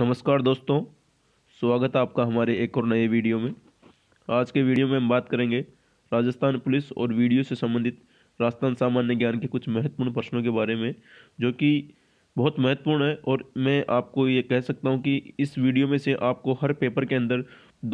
नमस्कार दोस्तों स्वागत है आपका हमारे एक और नए वीडियो में आज के वीडियो में हम बात करेंगे राजस्थान पुलिस और वीडियो से संबंधित राजस्थान सामान्य ज्ञान के कुछ महत्वपूर्ण प्रश्नों के बारे में जो कि बहुत महत्वपूर्ण है और मैं आपको ये कह सकता हूँ कि इस वीडियो में से आपको हर पेपर के अंदर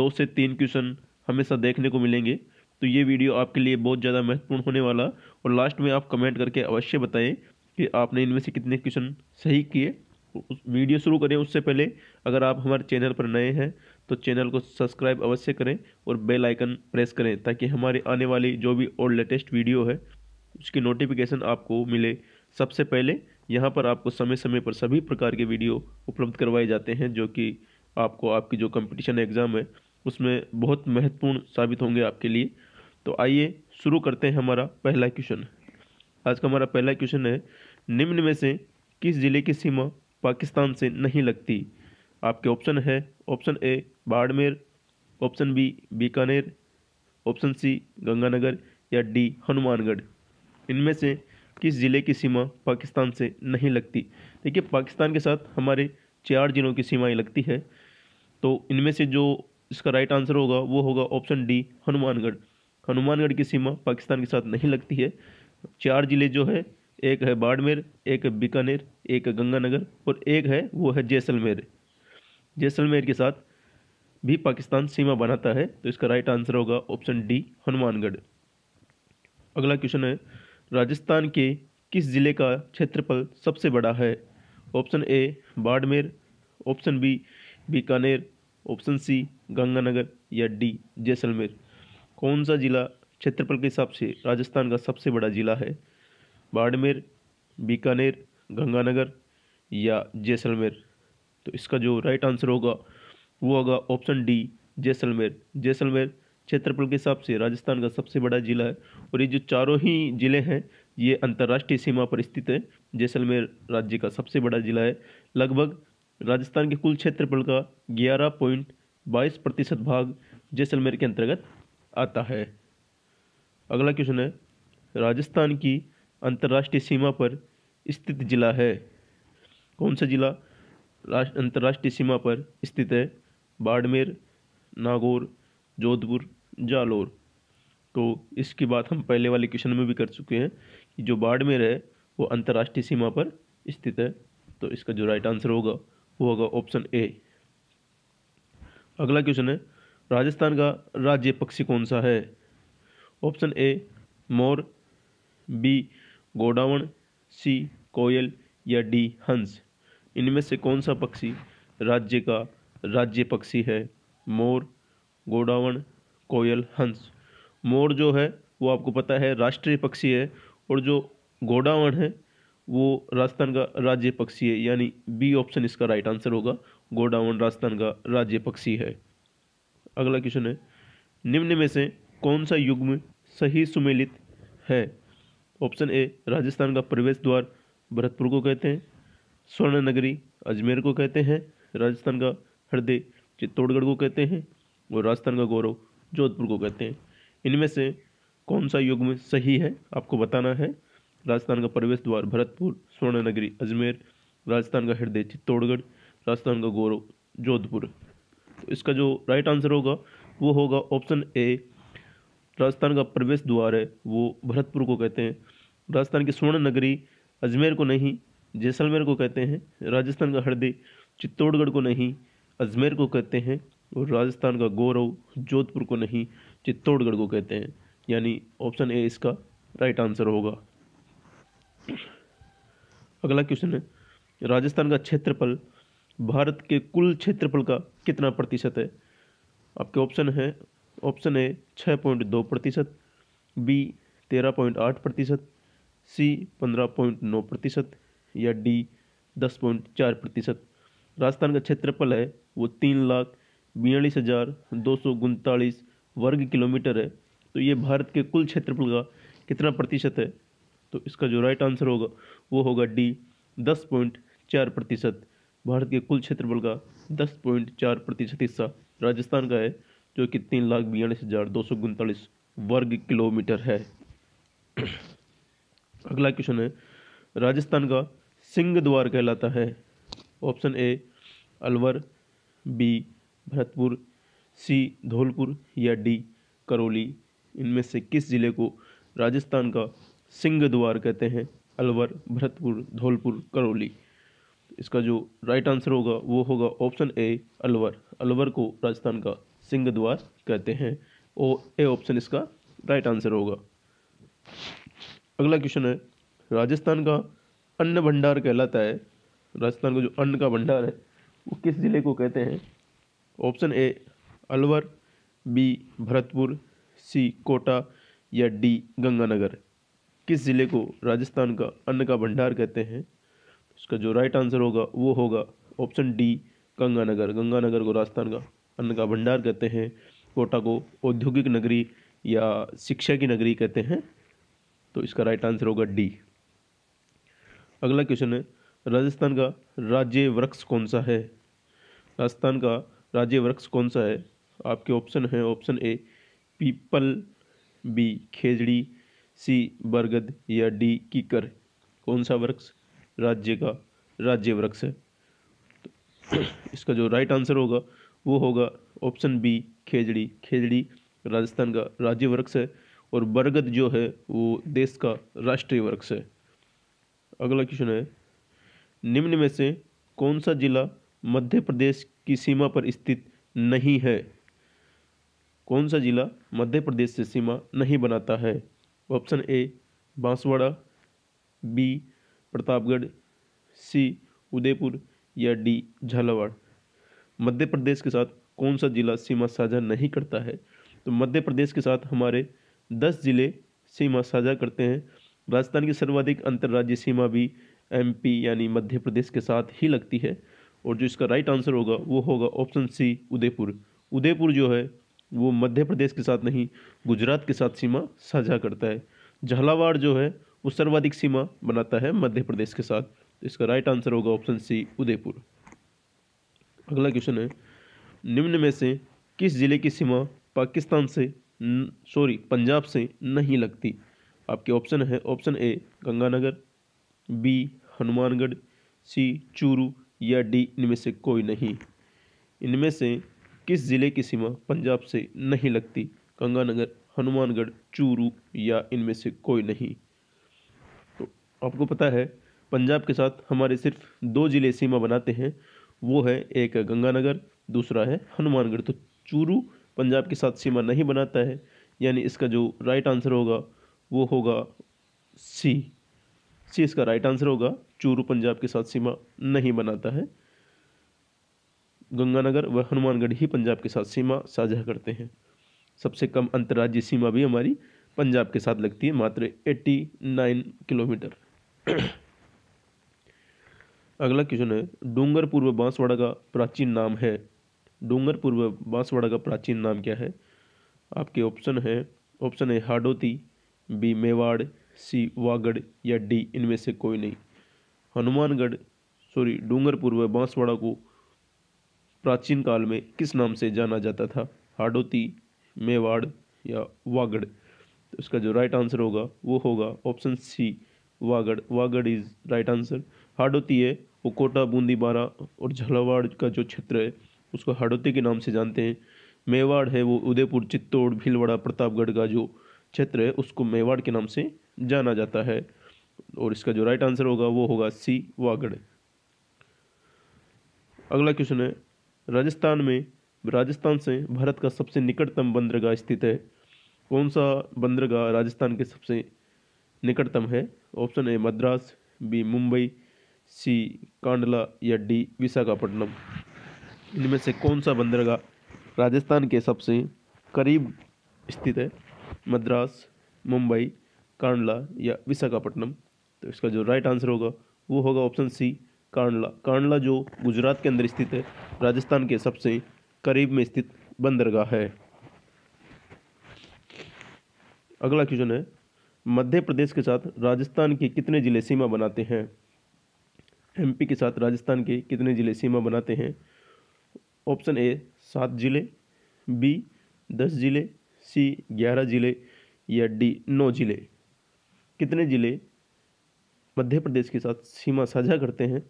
दो से तीन क्वेश्चन हमेशा देखने को मिलेंगे तो ये वीडियो आपके लिए बहुत ज़्यादा महत्वपूर्ण होने वाला और लास्ट में आप कमेंट करके अवश्य बताएं कि आपने इनमें से कितने क्वेश्चन सही किए वीडियो शुरू करें उससे पहले अगर आप हमारे चैनल पर नए हैं तो चैनल को सब्सक्राइब अवश्य करें और बेल आइकन प्रेस करें ताकि हमारे आने वाली जो भी और लेटेस्ट वीडियो है उसकी नोटिफिकेशन आपको मिले सबसे पहले यहाँ पर आपको समय समय पर सभी प्रकार के वीडियो उपलब्ध करवाए जाते हैं जो कि आपको आपकी जो कंपटीशन एग्ज़ाम है उसमें बहुत महत्वपूर्ण साबित होंगे आपके लिए तो आइए शुरू करते हैं हमारा पहला क्वेश्चन आज का हमारा पहला क्वेश्चन है निम्न में से किस जिले की सीमा पाकिस्तान से नहीं लगती आपके ऑप्शन है option A Barmer option B Bikaner option C Ganganagar या डी हनुमानगढ़ इनमें से किस ज़िले की सीमा पाकिस्तान से नहीं लगती देखिए पाकिस्तान के साथ हमारे चार जिलों की सीमाएं लगती है तो इनमें से जो इसका राइट आंसर होगा वो होगा ऑप्शन डी हनुमानगढ़ हनुमानगढ़ की सीमा पाकिस्तान के साथ नहीं लगती है चार ज़िले जो है एक है बाड़मेर एक है बीकानेर एक है गंगानगर और एक है वो है जैसलमेर जैसलमेर के साथ भी पाकिस्तान सीमा बनाता है तो इसका राइट आंसर होगा ऑप्शन डी हनुमानगढ़ अगला क्वेश्चन है राजस्थान के किस ज़िले का क्षेत्रफल सबसे बड़ा है option A Barmer option B Bikaner option C Ganganagar या डी जैसलमेर कौन सा ज़िला क्षेत्रफल के हिसाब से राजस्थान का सबसे बड़ा ज़िला है बाड़मेर बीकानेर गंगानगर या जैसलमेर तो इसका जो राइट आंसर होगा वो होगा ऑप्शन डी जैसलमेर जैसलमेर क्षेत्रफल के हिसाब से राजस्थान का सबसे बड़ा जिला है और ये जो चारों ही ज़िले हैं ये अंतर्राष्ट्रीय सीमा पर स्थित है जैसलमेर राज्य का सबसे बड़ा जिला है लगभग राजस्थान के कुल क्षेत्रफल का ग्यारह पॉइंट बाईस प्रतिशत भाग जैसलमेर के अंतर्गत आता है अगला क्वेश्चन है राजस्थान की अंतर्राष्ट्रीय सीमा पर स्थित जिला है कौन सा जिला अंतर्राष्ट्रीय सीमा पर स्थित है बाड़मेर नागौर जोधपुर जालौर तो इसकी बात हम पहले वाले क्वेश्चन में भी कर चुके हैं कि जो बाड़मेर है वो अंतर्राष्ट्रीय सीमा पर स्थित है तो इसका जो राइट आंसर होगा वो होगा ऑप्शन ए अगला क्वेश्चन है राजस्थान का राज्य पक्षी कौन सा है ऑप्शन ए मोर बी गोडावण सी कोयल या डी हंस इनमें से कौन सा पक्षी राज्य का राज्य पक्षी है मोर गोडावण कोयल हंस मोर जो है वो आपको पता है राष्ट्रीय पक्षी है और जो गोडावण है वो राजस्थान का राज्य पक्षी है यानी बी ऑप्शन इसका राइट आंसर होगा गोडावण राजस्थान का राज्य पक्षी है अगला क्वेश्चन है निम्न में से कौन सा युग्म सही सुमेलित है ऑप्शन ए राजस्थान का प्रवेश द्वार भरतपुर को कहते हैं स्वर्ण नगरी अजमेर को कहते हैं राजस्थान का हृदय चित्तौड़गढ़ को कहते हैं और राजस्थान का गौरव जोधपुर को कहते हैं इनमें से कौन सा युग में सही है आपको बताना है राजस्थान का प्रवेश द्वार भरतपुर स्वर्ण नगरी अजमेर राजस्थान का हृदय चित्तौड़गढ़ राजस्थान का गौरव जोधपुर तो इसका जो राइट आंसर होगा वो होगा ऑप्शन ए राजस्थान का प्रवेश द्वार है वो भरतपुर को कहते हैं राजस्थान की स्वर्ण नगरी अजमेर को नहीं जैसलमेर को कहते हैं राजस्थान का हृदय चित्तौड़गढ़ को नहीं अजमेर को कहते हैं और राजस्थान का गौरव जोधपुर को नहीं चित्तौड़गढ़ को कहते हैं यानी ऑप्शन ए इसका राइट आंसर होगा अगला क्वेश्चन है राजस्थान का क्षेत्रफल भारत के कुल क्षेत्रफल का कितना प्रतिशत है आपके ऑप्शन है ऑप्शन ए छः पॉइंट दो प्रतिशत बी तेरह पॉइंट आठ प्रतिशत सी 15.9 प्रतिशत या डी 10.4 प्रतिशत राजस्थान का क्षेत्रफल है वो तीन लाख बयालीस हज़ार दो सौ उनतालीस वर्ग किलोमीटर है तो ये भारत के कुल क्षेत्रफल का कितना प्रतिशत है तो इसका जो राइट आंसर होगा वो होगा डी दस पॉइंट चार प्रतिशत भारत के कुल क्षेत्रफल का दस पॉइंट चार प्रतिशत हिस्सा राजस्थान का है जो कि तीन लाख बयालीस हज़ार दो सौ उनतालीस वर्ग किलोमीटर है अगला क्वेश्चन है राजस्थान का सिंह द्वार कहलाता है option A Alwar B Bharatpur C Dholpur या डी करौली इनमें से किस ज़िले को राजस्थान का सिंह द्वार कहते हैं अलवर भरतपुर धौलपुर करौली इसका जो राइट आंसर होगा वो होगा ऑप्शन ए अलवर अलवर को राजस्थान का सिंह द्वार कहते हैं ओ ए ऑप्शन इसका राइट आंसर होगा अगला क्वेश्चन है राजस्थान का अन्न भंडार कहलाता है राजस्थान का जो अन्न का भंडार है वो किस ज़िले को कहते हैं option A Alwar B Bharatpur C Kota या डी गंगानगर किस ज़िले को राजस्थान का अन्न का भंडार कहते हैं तो इसका जो राइट आंसर होगा वो होगा ऑप्शन डी गंगानगर गंगानगर को राजस्थान का अन्न का भंडार कहते हैं कोटा को औद्योगिक नगरी या शिक्षा की नगरी कहते हैं तो इसका राइट आंसर होगा डी अगला क्वेश्चन है राजस्थान का राज्य वृक्ष कौन सा है राजस्थान का राज्य वृक्ष कौन सा है आपके ऑप्शन है ऑप्शन ए पीपल बी खेजड़ी सी बरगद या डी कीकर कौन सा वृक्ष राज्य का राज्य वृक्ष है तो इसका जो राइट आंसर होगा वो होगा ऑप्शन बी खेजड़ी खेजड़ी राजस्थान का राज्य वृक्ष है और बरगद जो है वो देश का राष्ट्रीय वृक्ष है अगला क्वेश्चन है निम्न में से कौन सा जिला मध्य प्रदेश की सीमा पर स्थित नहीं है कौन सा जिला मध्य प्रदेश से सीमा नहीं बनाता है option A Banswara B Pratapgarh C Udaipur या डी झालावाड़ मध्य प्रदेश के साथ कौन सा जिला सीमा साझा नहीं करता है तो मध्य प्रदेश के साथ हमारे दस ज़िले सीमा साझा करते हैं राजस्थान की सर्वाधिक अंतर्राज्य सीमा भी एमपी यानी मध्य प्रदेश के साथ ही लगती है और जो इसका राइट आंसर होगा वो होगा ऑप्शन सी उदयपुर उदयपुर जो है वो मध्य प्रदेश के साथ नहीं गुजरात के साथ सीमा साझा करता है झालावाड़ जो है वो सर्वाधिक सीमा बनाता है मध्य प्रदेश के साथ तो इसका राइट आंसर होगा ऑप्शन सी उदयपुर अगला क्वेश्चन है निम्न में से किस ज़िले की सीमा पाकिस्तान से सॉरी पंजाब से नहीं लगती आपके ऑप्शन है option A Ganganagar B Hanumangarh C Churu या डी इनमें से कोई नहीं इनमें से किस ज़िले की सीमा पंजाब से नहीं लगती गंगानगर हनुमानगढ़ चूरू या इनमें से कोई नहीं तो आपको पता है पंजाब के साथ हमारे सिर्फ दो ज़िले सीमा बनाते हैं वो है एक गंगानगर दूसरा है हनुमानगढ़ तो चूरू पंजाब के साथ सीमा नहीं बनाता है यानी इसका जो राइट आंसर होगा वो होगा सी सी इसका राइट आंसर होगा चूरू पंजाब के साथ सीमा नहीं बनाता है गंगानगर व हनुमानगढ़ ही पंजाब के साथ सीमा साझा करते हैं सबसे कम अंतर्राज्यीय सीमा भी हमारी पंजाब के साथ लगती है मात्र 89 किलोमीटर अगला क्वेश्चन है डूंगरपुर व बांसवाड़ा का प्राचीन नाम है डूंगरपुर व बांसवाड़ा का प्राचीन नाम क्या है आपके ऑप्शन है ऑप्शन है हाडोती बी मेवाड़ सी वागड़ या डी इनमें से कोई नहीं हनुमानगढ़ सॉरी डूंगरपुर व बांसवाड़ा को प्राचीन काल में किस नाम से जाना जाता था हाडोती मेवाड़ या वागड़ तो इसका जो राइट आंसर होगा वो होगा option C Vagad Vagad is right answer Hadoti है वो कोटा बूंदी बारा और झालावाड़ का जो क्षेत्र है उसको हड़ौती के नाम से जानते हैं मेवाड़ है वो उदयपुर चित्तौड़ भीलवाड़ा प्रतापगढ़ का जो क्षेत्र है उसको मेवाड़ के नाम से जाना जाता है और इसका जो राइट आंसर होगा वो होगा सी वागड़ अगला क्वेश्चन है राजस्थान में राजस्थान से भारत का सबसे निकटतम बंदरगाह स्थित है कौन सा बंदरगाह राजस्थान के सबसे निकटतम है option A Madras B Mumbai C Kandla या डी विशाखापट्टनम इनमें से कौन सा बंदरगाह राजस्थान के सबसे करीब स्थित है मद्रास मुंबई कांडला या विशाखापट्टनम तो इसका जो राइट आंसर होगा वो होगा ऑप्शन सी कांडला कांडला जो गुजरात के अंदर स्थित है राजस्थान के सबसे करीब में स्थित बंदरगाह है अगला क्वेश्चन है मध्य प्रदेश के साथ राजस्थान के कितने ज़िले सीमा बनाते हैं एमपी के साथ राजस्थान के कितने ज़िले सीमा बनाते हैं ऑप्शन ए सात ज़िले बी दस ज़िले सी ग्यारह ज़िले या डी नौ ज़िले कितने ज़िले मध्य प्रदेश के साथ सीमा साझा करते हैं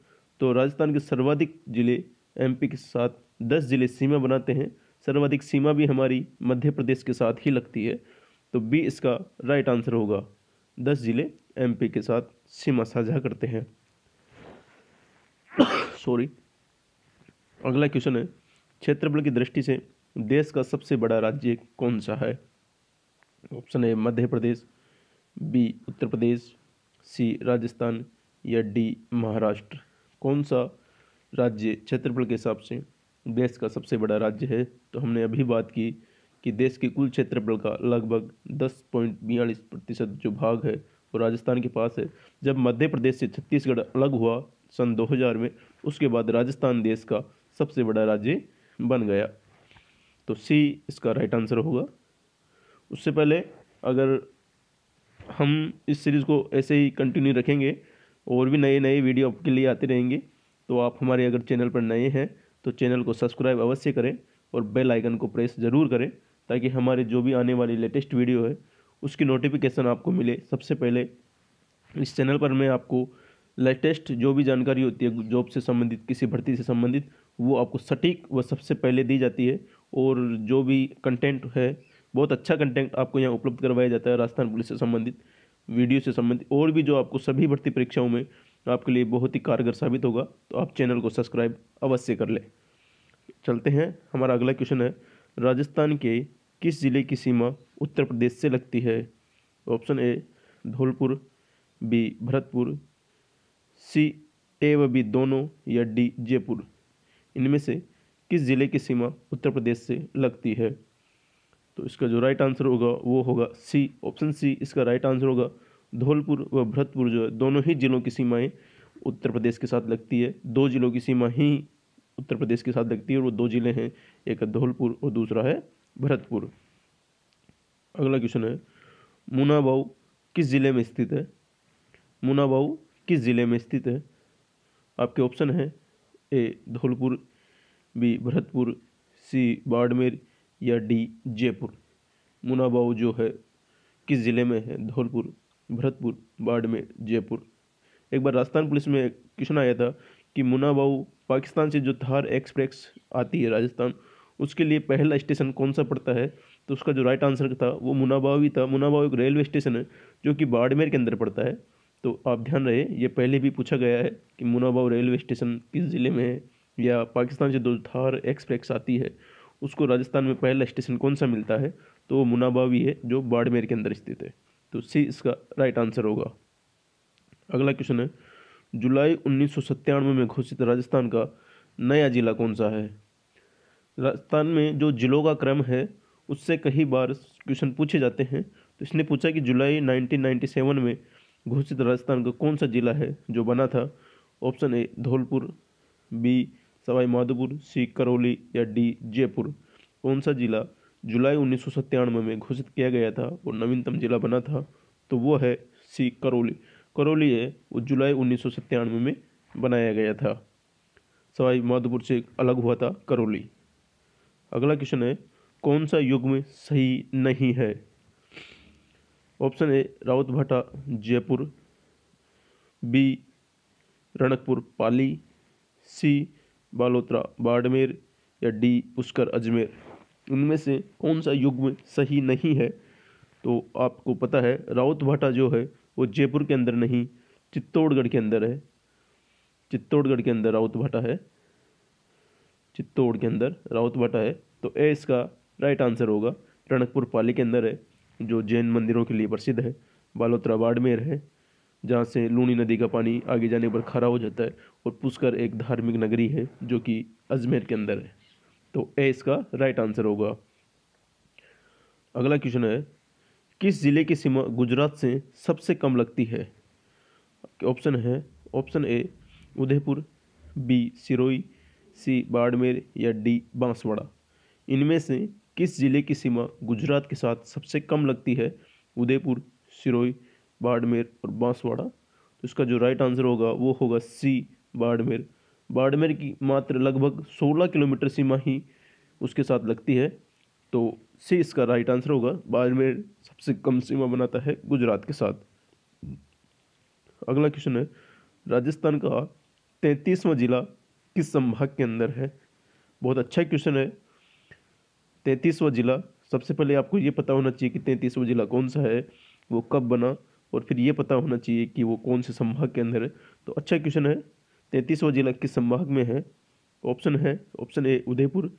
तो राजस्थान के सर्वाधिक ज़िले एमपी के साथ दस ज़िले सीमा बनाते हैं सर्वाधिक सीमा भी हमारी मध्य प्रदेश के साथ ही लगती है तो बी इसका राइट आंसर होगा दस ज़िले एमपी के साथ सीमा साझा करते हैं सॉरी अगला क्वेश्चन है क्षेत्रफल की दृष्टि से देश का सबसे बड़ा राज्य कौन सा है ऑप्शन है मध्य प्रदेश बी उत्तर प्रदेश सी राजस्थान या डी महाराष्ट्र कौन सा राज्य क्षेत्रफल के हिसाब से देश का सबसे बड़ा राज्य है तो हमने अभी बात की कि देश के कुल क्षेत्रफल का लगभग दस पॉइंट बयालीस प्रतिशत जो भाग है वो राजस्थान के पास है जब मध्य प्रदेश से छत्तीसगढ़ अलग हुआ सन 2000 में उसके बाद राजस्थान देश का सबसे बड़ा राज्य बन गया तो सी इसका राइट आंसर होगा उससे पहले अगर हम इस सीरीज़ को ऐसे ही कंटिन्यू रखेंगे और भी नए नए वीडियो आपके लिए आते रहेंगे तो आप हमारे अगर चैनल पर नए हैं तो चैनल को सब्सक्राइब अवश्य करें और बेल आइकन को प्रेस ज़रूर करें ताकि हमारे जो भी आने वाली लेटेस्ट वीडियो है उसकी नोटिफिकेशन आपको मिले सबसे पहले इस चैनल पर मैं आपको लेटेस्ट जो भी जानकारी होती है जॉब से संबंधित किसी भर्ती से संबंधित वो आपको सटीक व सबसे पहले दी जाती है और जो भी कंटेंट है बहुत अच्छा कंटेंट आपको यहाँ उपलब्ध करवाया जाता है राजस्थान पुलिस से संबंधित वीडियो से संबंधित और भी जो आपको सभी भर्ती परीक्षाओं में आपके लिए बहुत ही कारगर साबित होगा तो आप चैनल को सब्सक्राइब अवश्य कर लें चलते हैं हमारा अगला क्वेश्चन है राजस्थान के किस ज़िले की सीमा उत्तर प्रदेश से लगती है option A Dholpur B Bharatpur C A व बी दोनों या डी जयपुर इनमें से किस ज़िले की सीमा उत्तर प्रदेश से लगती है तो इसका जो राइट आंसर होगा वो होगा सी ऑप्शन सी इसका राइट आंसर होगा धौलपुर व भरतपुर जो है दोनों ही जिलों की सीमाएं उत्तर प्रदेश के साथ लगती है दो जिलों की सीमा ही उत्तर प्रदेश के साथ लगती है और वो दो जिले हैं एक है धौलपुर और दूसरा है भरतपुर अगला क्वेश्चन है मुनाबाऊ किस ज़िले में स्थित है मुनाबाऊ किस ज़िले में स्थित है आपके ऑप्शन है A Dholpur B Bharatpur C Barmer या डी जयपुर मुनाबाव जो है किस ज़िले में है धौलपुर भरतपुर बाड़मेर जयपुर एक बार राजस्थान पुलिस में क्वेश्चन आया था कि मुनाबाव पाकिस्तान से जो थार एक्सप्रेस आती है राजस्थान उसके लिए पहला स्टेशन कौन सा पड़ता है तो उसका जो राइट आंसर था वो मुनाबाव ही था मुनाबाव एक रेलवे स्टेशन है जो कि बाड़मेर के अंदर पड़ता है तो आप ध्यान रहे ये पहले भी पूछा गया है कि मुनाबाव रेलवे स्टेशन किस ज़िले में है या पाकिस्तान से जो थार एक्सप्रेस आती है उसको राजस्थान में पहला स्टेशन कौन सा मिलता है तो वो मुनाबाव ही है जो बाड़मेर के अंदर स्थित है तो सी इसका राइट आंसर होगा अगला क्वेश्चन है जुलाई उन्नीस में घोषित राजस्थान का नया जिला कौन सा है राजस्थान में जो जिलों का क्रम है उससे कई बार क्वेश्चन पूछे जाते हैं तो इसने पूछा कि जुलाई 1997 में घोषित राजस्थान का कौन सा जिला है जो बना था option A Dholpur B Sawai Madhopur C Karauli या डी जयपुर कौन सा जिला जुलाई उन्नीस में घोषित किया गया था और नवीनतम जिला बना था तो वो है सी करौली करौली है वो जुलाई उन्नीस में बनाया गया था सवाई माधोपुर से अलग हुआ था करौली अगला क्वेश्चन है कौन सा युग्म सही नहीं है option A Rawat Bhata Jaipur B Ranakpur Pali C Balotra Barmer या डी पुष्कर अजमेर उनमें से कौन सा युग्म सही नहीं है तो आपको पता है राउत भाटा जो है वो जयपुर के अंदर नहीं चित्तौड़गढ़ के अंदर है चित्तौड़गढ़ के अंदर राउत भाटा है चित्तौड़ के अंदर राउत भाटा है तो ए इसका राइट आंसर होगा रणकपुर पाली के अंदर है जो जैन मंदिरों के लिए प्रसिद्ध है बालोत्रा बाड़मेर है जहाँ से लूणी नदी का पानी आगे जाने पर खड़ा हो जाता है और पुष्कर एक धार्मिक नगरी है जो कि अजमेर के अंदर है तो ए इसका राइट आंसर होगा अगला क्वेश्चन है किस ज़िले की सीमा गुजरात से सबसे कम लगती है ऑप्शन है option A Udaipur B Sirohi C Barmer या डी बांसवाड़ा इनमें से किस ज़िले की सीमा गुजरात के साथ सबसे कम लगती है उदयपुर सिरोही बाड़मेर और बांसवाड़ा तो इसका जो राइट आंसर होगा वो होगा सी बाड़मेर बाड़मेर की मात्र लगभग 16 किलोमीटर सीमा ही उसके साथ लगती है तो सी इसका राइट आंसर होगा बाड़मेर सबसे कम सीमा बनाता है गुजरात के साथ अगला क्वेश्चन है राजस्थान का तैंतीसवां जिला किस संभाग के अंदर है बहुत अच्छा क्वेश्चन है तैंतीसवा ज़िला सबसे पहले आपको ये पता होना चाहिए कि तैंतीसवा ज़िला कौन सा है वो कब बना और फिर ये पता होना चाहिए कि वो कौन से संभाग के अंदर है तो अच्छा क्वेश्चन है तैंतीसवा ज़िला किस संभाग में है ऑप्शन है option A Udaipur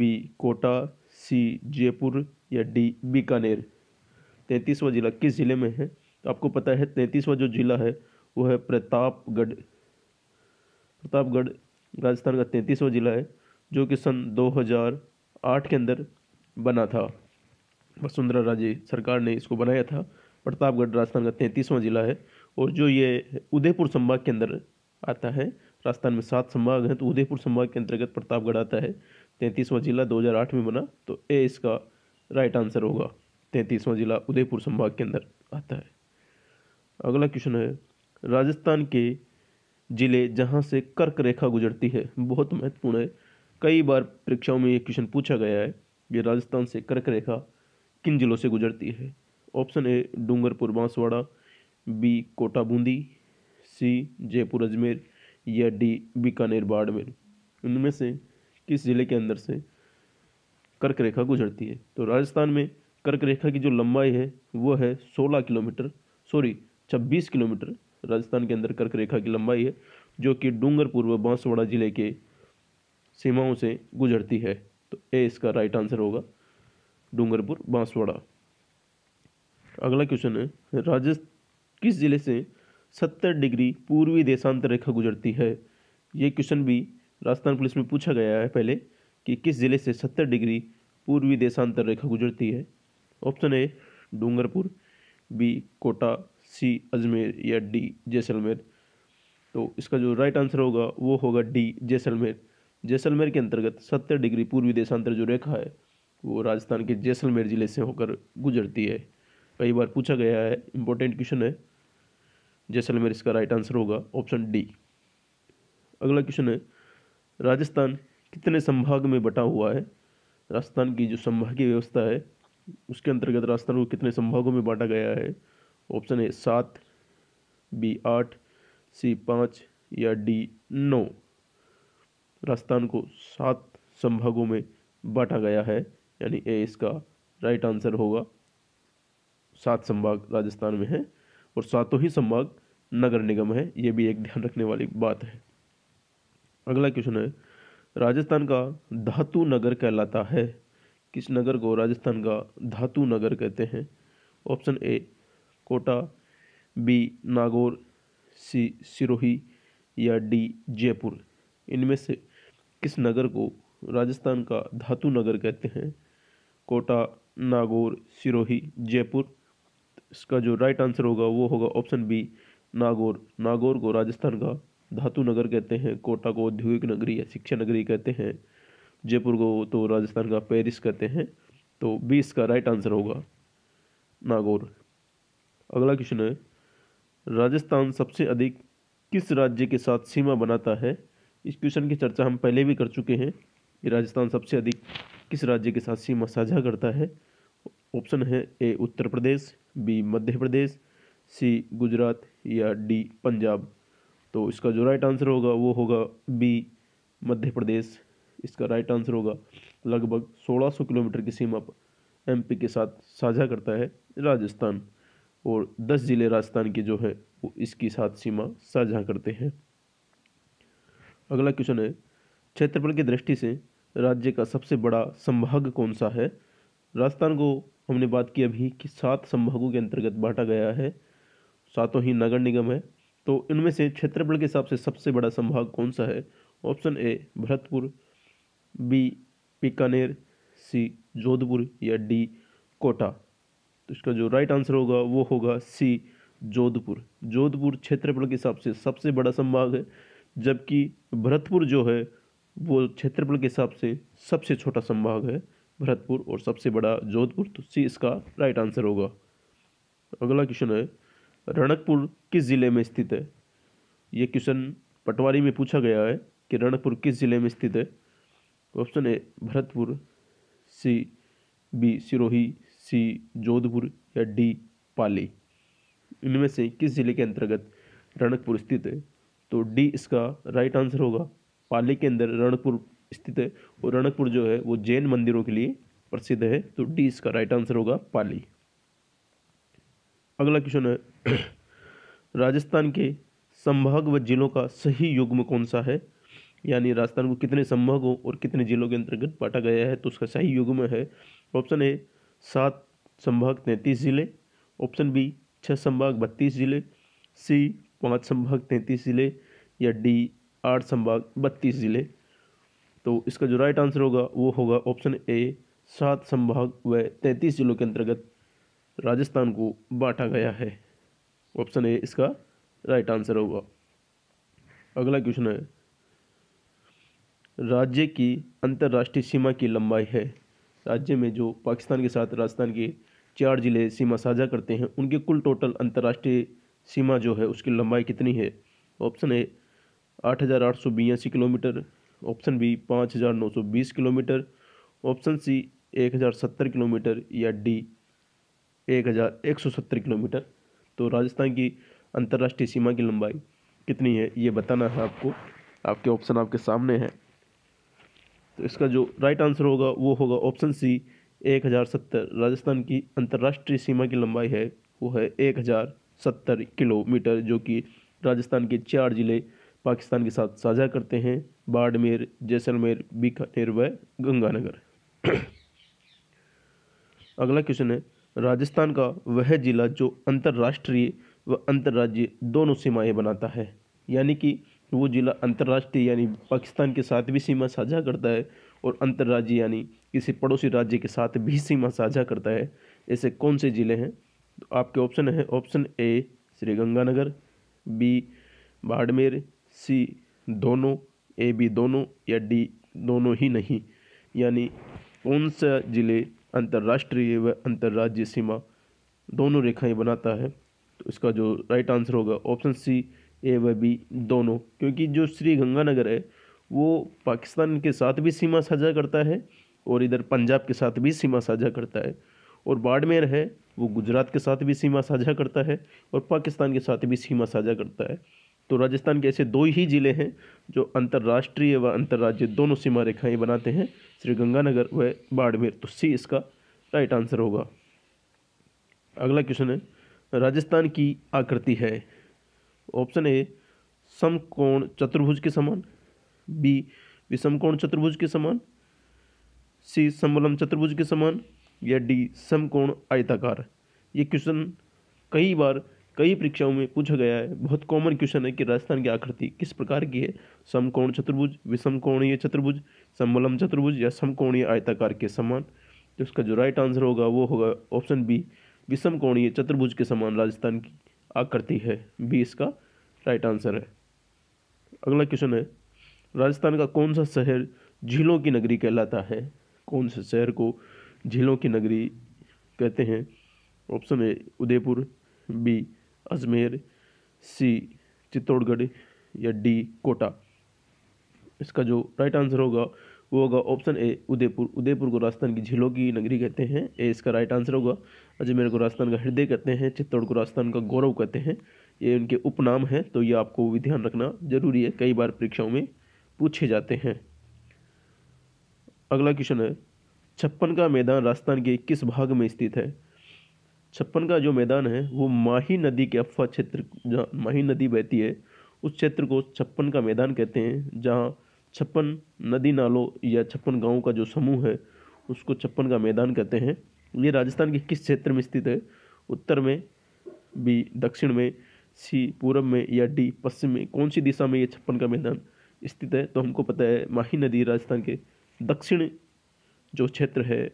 B Kota C Jaipur या डी बीकानेर तैंतीसवा ज़िला किस ज़िले में है तो आपको पता है तैंतीसवा जो ज़िला है वो है प्रतापगढ़ प्रतापगढ़ राजस्थान का तैंतीसवा ज़िला है जो कि सन 2000 आठ के अंदर बना था वसुंधरा राजे सरकार ने इसको बनाया था प्रतापगढ़ राजस्थान का तैंतीसवां जिला है और जो ये उदयपुर संभाग के अंदर आता है राजस्थान में सात संभाग हैं तो उदयपुर संभाग के अंतर्गत प्रतापगढ़ आता है तैंतीसवां जिला 2008 में बना तो ए इसका राइट आंसर होगा तैंतीसवां जिला उदयपुर संभाग के अंदर आता है अगला क्वेश्चन है राजस्थान के ज़िले जहाँ से कर्क रेखा गुजरती है बहुत महत्वपूर्ण है कई बार परीक्षाओं में ये क्वेश्चन पूछा गया है कि राजस्थान से कर्क रेखा किन जिलों से गुजरती है option A Dungarpur Banswara B Kota Bundi C Jaipur Ajmer या डी बीकानेर बाड़मेर उनमें से किस ज़िले के अंदर से कर्क रेखा गुजरती है तो राजस्थान में कर्क रेखा की जो लंबाई है वो है 16 किलोमीटर सॉरी 26 किलोमीटर राजस्थान के अंदर कर्क रेखा की लंबाई है जो कि डूंगरपुर व बांसवाड़ा ज़िले के सीमाओं से गुजरती है तो ए इसका राइट आंसर होगा डूंगरपुर बांसवाड़ा अगला क्वेश्चन है राजस्थ किस जिले से सत्तर डिग्री पूर्वी देशांतर रेखा गुजरती है ये क्वेश्चन भी राजस्थान पुलिस में पूछा गया है पहले कि किस ज़िले से सत्तर डिग्री पूर्वी देशांतर रेखा गुजरती है option A Dungarpur B Kota C Ajmer या डी जैसलमेर तो इसका जो राइट आंसर होगा वो होगा डी जैसलमेर जैसलमेर के अंतर्गत सत्तर डिग्री पूर्वी देशांतर जो रेखा है वो राजस्थान के जैसलमेर ज़िले से होकर गुजरती है कई बार पूछा गया है इंपॉर्टेंट क्वेश्चन है जैसलमेर इसका राइट आंसर होगा ऑप्शन डी अगला क्वेश्चन है राजस्थान कितने संभाग में बटा हुआ है राजस्थान की जो संभागीय व्यवस्था है उसके अंतर्गत राजस्थान को कितने संभागों में बांटा गया है ऑप्शन है सात बी आठ सी पाँच या डी नौ राजस्थान को सात संभागों में बांटा गया है यानी ए इसका राइट आंसर होगा सात संभाग राजस्थान में है और सातों ही संभाग नगर निगम है ये भी एक ध्यान रखने वाली बात है अगला क्वेश्चन है राजस्थान का धातु नगर कहलाता है किस नगर को राजस्थान का धातु नगर कहते हैं option A Kota B Nagaur C Sirohi या डी जयपुर इनमें से इस नगर को राजस्थान का धातु नगर कहते हैं कोटा नागौर सिरोही जयपुर इसका जो राइट आंसर होगा वो होगा ऑप्शन बी नागौर नागौर को राजस्थान का धातु नगर कहते हैं कोटा को औद्योगिक नगरी या शिक्षा नगरी कहते हैं जयपुर को तो राजस्थान का पेरिस कहते हैं तो बी इसका राइट आंसर होगा नागौर अगला क्वेश्चन है राजस्थान सबसे अधिक किस राज्य के साथ सीमा बनाता है इस क्वेश्चन की चर्चा हम पहले भी कर चुके हैं कि राजस्थान सबसे अधिक किस राज्य के साथ सीमा साझा करता है ऑप्शन है ए उत्तर प्रदेश बी मध्य प्रदेश सी गुजरात या डी पंजाब तो इसका जो राइट आंसर होगा वो होगा बी मध्य प्रदेश इसका राइट आंसर होगा लगभग 1600 किलोमीटर की सीमा पर एमपी के साथ साझा करता है राजस्थान और 10 ज़िले राजस्थान के जो है वो इसके साथ सीमा साझा करते हैं अगला क्वेश्चन है क्षेत्रफल की दृष्टि से राज्य का सबसे बड़ा संभाग कौन सा है राजस्थान को हमने बात की अभी कि सात संभागों के अंतर्गत बांटा गया है सातों ही नगर निगम है तो इनमें से क्षेत्रफल के हिसाब से सबसे बड़ा संभाग कौन सा है option A Bharatpur B Bikaner C Jodhpur या डी कोटा तो इसका जो राइट आंसर होगा वो होगा सी जोधपुर जोधपुर क्षेत्रफल के हिसाब से सबसे बड़ा संभाग है जबकि भरतपुर जो है वो क्षेत्रफल के हिसाब से सबसे छोटा संभाग है भरतपुर और सबसे बड़ा जोधपुर तो सी इसका राइट आंसर होगा अगला क्वेश्चन है रणकपुर किस ज़िले में स्थित है ये क्वेश्चन पटवारी में पूछा गया है कि रणकपुर किस ज़िले में स्थित है option A Bharatpur C B Sirohi C Jodhpur या डी पाली इनमें से किस ज़िले के अंतर्गत रणकपुर स्थित है तो डी इसका राइट आंसर होगा पाली के अंदर रणकपुर स्थित है और रणकपुर जो है वो जैन मंदिरों के लिए प्रसिद्ध है तो डी इसका राइट आंसर होगा पाली अगला क्वेश्चन है राजस्थान के संभाग व जिलों का सही युग्म कौन सा है यानी राजस्थान को कितने संभागों और कितने जिलों के अंतर्गत बांटा गया है तो उसका सही युग्म है ऑप्शन ए सात संभाग तैंतीस जिले ऑप्शन बी छः संभाग बत्तीस जिले सी पाँच संभाग तैंतीस ज़िले या डी आठ संभाग बत्तीस ज़िले तो इसका जो राइट आंसर होगा वो होगा ऑप्शन ए सात संभाग व तैंतीस जिलों के अंतर्गत राजस्थान को बांटा गया है ऑप्शन ए इसका राइट आंसर होगा अगला क्वेश्चन है राज्य की अंतर्राष्ट्रीय सीमा की लंबाई है राज्य में जो पाकिस्तान के साथ राजस्थान के चार जिले सीमा साझा करते हैं उनके कुल टोटल अंतर्राष्ट्रीय सीमा जो है उसकी लंबाई कितनी है ऑप्शन ए आठ हज़ार आठ सौ बयासी किलोमीटर ऑप्शन बी पाँच हज़ार नौ सौ बीस किलोमीटर ऑप्शन सी एक हज़ार सत्तर किलोमीटर या डी एक हज़ार एक सौ सत्तर किलोमीटर तो राजस्थान की अंतर्राष्ट्रीय सीमा की लंबाई कितनी है ये बताना है आपको आपके ऑप्शन आपके सामने हैं तो इसका जो राइट आंसर होगा वो होगा ऑप्शन सी एक हज़ार सत्तर राजस्थान की अंतर्राष्ट्रीय सीमा की लंबाई है वो है एक हज़ार सत्तर किलोमीटर जो कि राजस्थान के चार जिले पाकिस्तान के साथ साझा करते हैं बाड़मेर जैसलमेर बीकानेर व गंगानगर अगला क्वेश्चन है राजस्थान का वह जिला जो अंतर्राष्ट्रीय व अंतर्राज्यीय दोनों सीमाएं बनाता है यानी कि वो जिला अंतर्राष्ट्रीय यानी पाकिस्तान के साथ भी सीमा साझा करता है और अंतर्राज्य यानी किसी पड़ोसी राज्य के साथ भी सीमा साझा करता है ऐसे कौन से ज़िले हैं तो आपके ऑप्शन हैं option A Shri Ganganagar B Barmer C दोनों ए बी दोनों या डी दोनों ही नहीं यानी कौन सा ज़िले अंतर्राष्ट्रीय व अंतर्राज्य सीमा दोनों रेखाएं बनाता है तो इसका जो राइट आंसर होगा ऑप्शन सी ए व बी दोनों क्योंकि जो श्री गंगानगर है वो पाकिस्तान के साथ भी सीमा साझा करता है और इधर पंजाब के साथ भी सीमा साझा करता है और बाड़मेर है वो गुजरात के साथ भी सीमा साझा करता है और पाकिस्तान के साथ भी सीमा साझा करता है तो राजस्थान के ऐसे दो ही ज़िले हैं जो अंतर्राष्ट्रीय व अंतर्राज्य दोनों सीमा रेखाएँ बनाते हैं श्रीगंगानगर व बाड़मेर तो सी इसका राइट आंसर होगा अगला क्वेश्चन है राजस्थान की आकृति है ऑप्शन ए समकोण चतुर्भुज के समान बी विषमकोण चतुर्भुज के समान सी समलम चतुर्भुज के समान या डी समकोण आयताकार ये क्वेश्चन कई बार कई परीक्षाओं में पूछा गया है बहुत कॉमन क्वेश्चन है कि राजस्थान की आकृति किस प्रकार की है समकोण चतुर्भुज विषम कोणीय चतुर्भुज समलम चतुर्भुज या समकोणीय आयताकार के समान तो इसका जो राइट आंसर होगा वो होगा ऑप्शन बी विषम कोणीय चतुर्भुज के समान राजस्थान की आकृति है बी इसका राइट आंसर है अगला क्वेश्चन है राजस्थान का कौन सा शहर झीलों की नगरी कहलाता है कौन से शहर को झीलों की नगरी कहते हैं option A Udaipur B Ajmer C Chittorgarh या डी कोटा इसका जो राइट आंसर होगा वो होगा ऑप्शन ए उदयपुर उदयपुर को राजस्थान की झीलों की नगरी कहते हैं ए इसका राइट आंसर होगा अजमेर को राजस्थान का हृदय कहते हैं चित्तौड़ को राजस्थान का गौरव कहते हैं ये उनके उपनाम हैं तो ये आपको भी ध्यान रखना जरूरी है कई बार परीक्षाओं में पूछे जाते हैं अगला क्वेश्चन है छप्पन का मैदान राजस्थान के किस भाग में स्थित है छप्पन का जो मैदान है वो माही नदी के अफवा क्षेत्र जहाँ माही नदी बहती है उस क्षेत्र को छप्पन का मैदान कहते हैं जहाँ छप्पन नदी नालों या छप्पन गाँव का जो समूह है उसको छप्पन का मैदान कहते हैं ये राजस्थान के किस क्षेत्र में स्थित है उत्तर में बी दक्षिण में सी पूर्व में या डी पश्चिम में कौन सी दिशा में ये छप्पन का मैदान स्थित है तो हमको पता है माही नदी राजस्थान के दक्षिण जो क्षेत्र है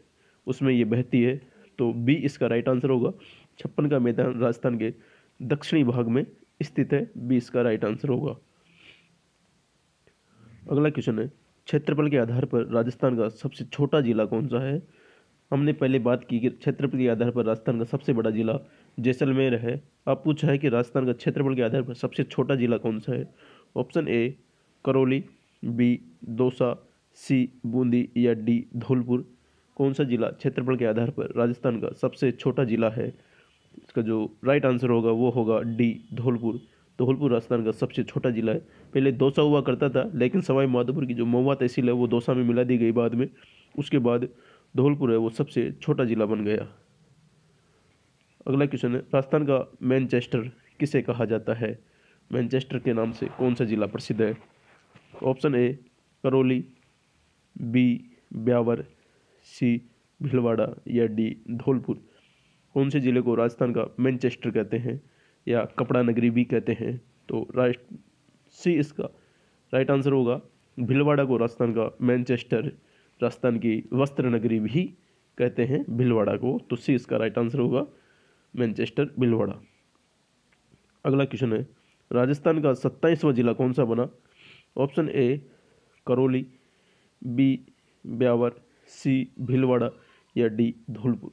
उसमें ये बहती है तो बी इसका राइट आंसर होगा छप्पन का मैदान राजस्थान के दक्षिणी भाग में स्थित है बी इसका राइट आंसर होगा अगला क्वेश्चन है क्षेत्रफल के आधार पर राजस्थान का सबसे छोटा जिला कौन सा है हमने पहले बात की कि क्षेत्रफल के आधार पर राजस्थान का सबसे बड़ा जिला जैसलमेर है अब पूछा है कि राजस्थान का क्षेत्रफल के आधार पर सबसे छोटा जिला कौन सा है option A Karauli B Dausa C Bundi या डी धौलपुर कौन सा जिला क्षेत्रफल के आधार पर राजस्थान का सबसे छोटा जिला है इसका जो राइट आंसर होगा वो होगा डी धौलपुर धौलपुर राजस्थान का सबसे छोटा जिला है पहले दौसा हुआ करता था लेकिन सवाई माधोपुर की जो महुआ तहसील है वो दौसा में मिला दी गई बाद में उसके बाद धौलपुर है वो सबसे छोटा जिला बन गया अगला क्वेश्चन है राजस्थान का मैनचेस्टर किसे कहा जाता है मैनचेस्टर के नाम से कौन सा जिला प्रसिद्ध है option A Karauli B Beawar C Bhilwara या डी धौलपुर कौन से ज़िले को राजस्थान का मैनचेस्टर कहते हैं या कपड़ा नगरी भी कहते हैं तो राइट सी इसका राइट आंसर होगा भीलवाड़ा को राजस्थान का मैनचेस्टर राजस्थान की वस्त्र नगरी भी कहते हैं भीलवाड़ा को तो सी इसका राइट आंसर होगा मैनचेस्टर भीलवाड़ा अगला क्वेश्चन है राजस्थान का सत्ताईसवां जिला कौन सा बना option A Karauli B Beawar C Bhilwara या डी धौलपुर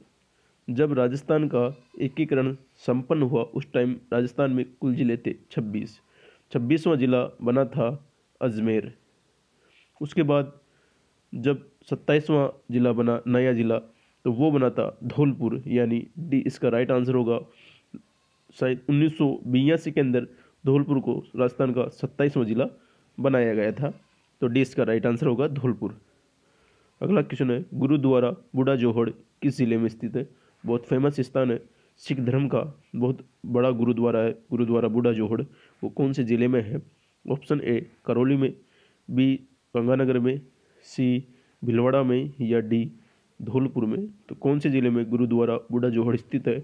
जब राजस्थान का एकीकरण संपन्न हुआ उस टाइम राजस्थान में कुल ज़िले थे छब्बीस छब्बीसवां ज़िला बना था अजमेर उसके बाद जब सत्ताईसवां ज़िला बना नया ज़िला तो वो बना था धौलपुर यानी डी इसका राइट आंसर होगा शायद उन्नीस के अंदर धौलपुर को राजस्थान का सत्ताईसवां ज़िला बनाया गया था तो डी इसका राइट आंसर होगा धौलपुर अगला क्वेश्चन है गुरुद्वारा बूढ़ा जोहड़ किस ज़िले में स्थित है बहुत फेमस स्थान है सिख धर्म का बहुत बड़ा गुरुद्वारा है गुरुद्वारा बूढ़ा जोहड़ वो कौन से ज़िले में है ऑप्शन ए करौली में बी गंगानगर में सी भिलवाड़ा में या डी धौलपुर में तो कौन से ज़िले में गुरुद्वारा बूढ़ा जोहड़ स्थित है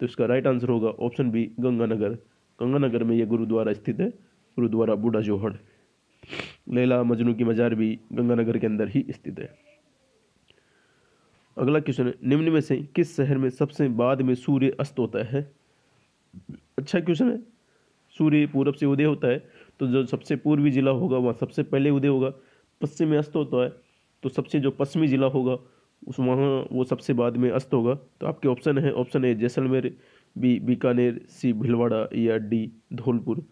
तो इसका राइट आंसर होगा ऑप्शन बी गंगानगर गंगानगर में यह गुरुद्वारा स्थित है गुरुद्वारा बूढ़ा जोहड़ लैला मजनू की मजार भी गंगानगर के अंदर ही स्थित है अगला क्वेश्चन है निम्न में से किस शहर में सबसे बाद में सूर्य अस्त होता है अच्छा क्वेश्चन है सूर्य पूरब से उदय होता है तो जो सबसे पूर्वी जिला होगा वहाँ सबसे पहले उदय होगा पश्चिम में अस्त होता है तो सबसे जो पश्चिमी जिला होगा उस वहाँ वो सबसे बाद में अस्त होगा तो आपके ऑप्शन है option A Jaisalmer B Bikaner C Bhilwara या डी धौलपुर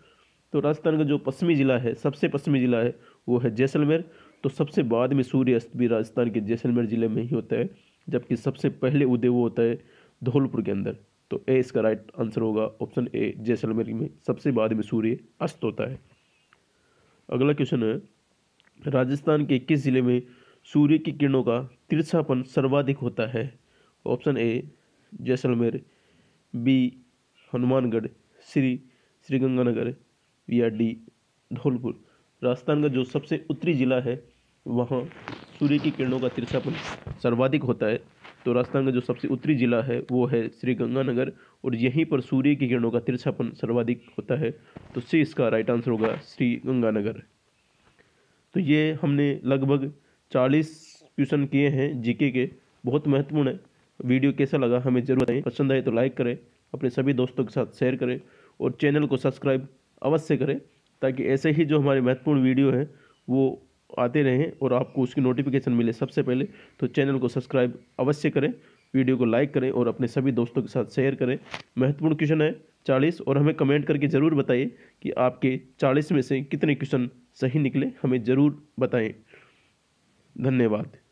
तो राजस्थान का जो पश्चिमी ज़िला है सबसे पश्चिमी ज़िला है वो है जैसलमेर तो सबसे बाद में सूर्यास्त भी राजस्थान के जैसलमेर ज़िले में ही होता है जबकि सबसे पहले उदय वो होता है धौलपुर के अंदर तो ए इसका राइट आंसर होगा ऑप्शन ए जैसलमेर में सबसे बाद में सूर्य अस्त होता है अगला क्वेश्चन है राजस्थान के किस ज़िले में सूर्य की किरणों का तिरछापन सर्वाधिक होता है option A Jaisalmer B Hanumangarh Shri Shriganganagar वीआरडी धौलपुर राजस्थान का जो सबसे उत्तरी ज़िला है वहाँ सूर्य की किरणों का तिरछापन सर्वाधिक होता है तो राजस्थान का जो सबसे उत्तरी ज़िला है वो है श्री गंगानगर और यहीं पर सूर्य की किरणों का तिरछापन सर्वाधिक होता है तो सी इसका राइट आंसर होगा श्री गंगानगर तो ये हमने लगभग चालीस क्वेश्चन किए हैं जीके के बहुत महत्वपूर्ण है वीडियो कैसा लगा हमें जरूर बताएं पसंद आए तो लाइक करें अपने सभी दोस्तों के साथ शेयर करें और चैनल को सब्सक्राइब अवश्य करें ताकि ऐसे ही जो हमारे महत्वपूर्ण वीडियो हैं वो आते रहें और आपको उसकी नोटिफिकेशन मिले सबसे पहले तो चैनल को सब्सक्राइब अवश्य करें वीडियो को लाइक करें और अपने सभी दोस्तों के साथ शेयर करें महत्वपूर्ण क्वेश्चन है चालीस और हमें कमेंट करके ज़रूर बताइए कि आपके चालीस में से कितने क्वेश्चन सही निकले हमें ज़रूर बताएं धन्यवाद